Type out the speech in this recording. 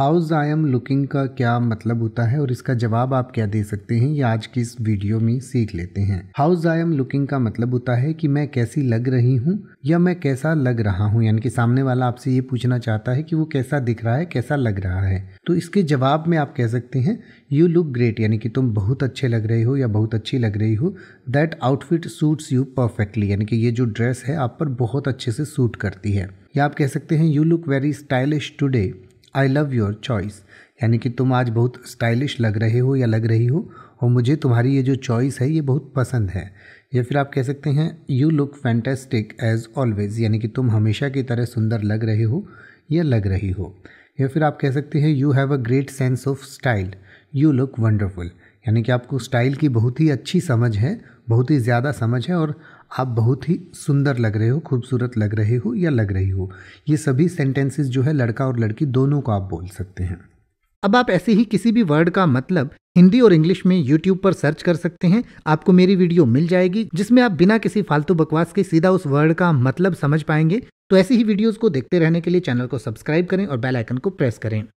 house I am looking का क्या मतलब होता है और इसका जवाब आप क्या दे सकते हैं ये आज की इस वीडियो में सीख लेते हैं हाउस आई एम लुकिंग का मतलब होता है कि मैं कैसी लग रही हूँ या मैं कैसा लग रहा हूँ यानी कि सामने वाला आपसे ये पूछना चाहता है कि वो कैसा दिख रहा है कैसा लग रहा है तो इसके जवाब में आप कह सकते हैं यू लुक ग्रेट यानी कि तुम बहुत अच्छे लग रहे हो या बहुत अच्छी लग रही हो that outfit suits you perfectly यानी कि ये जो ड्रेस है आप पर बहुत अच्छे से सूट करती है या आप कह सकते हैं you look very stylish today I love your choice यानी कि तुम आज बहुत स्टाइलिश लग रहे हो या लग रही हो और मुझे तुम्हारी ये जो चॉइस है ये बहुत पसंद है या फिर आप कह सकते हैं you look fantastic as always यानी कि तुम हमेशा की तरह सुंदर लग रहे हो या लग रही हो या फिर आप कह सकते हैं you have a great sense of style you look wonderful यानी कि आपको स्टाइल की बहुत ही अच्छी समझ है बहुत ही ज़्यादा समझ है और आप बहुत ही सुंदर लग रहे हो खूबसूरत लग रहे हो या लग रही हो ये सभी सेंटेंसेस जो है लड़का और लड़की दोनों को आप बोल सकते हैं अब आप ऐसे ही किसी भी वर्ड का मतलब हिंदी और इंग्लिश में यूट्यूब पर सर्च कर सकते हैं आपको मेरी वीडियो मिल जाएगी जिसमें आप बिना किसी फालतू बकवास के सीधा उस वर्ड का मतलब समझ पाएंगे तो ऐसी ही वीडियोस को देखते रहने के लिए चैनल को सब्सक्राइब करें और बेल आइकन को प्रेस करें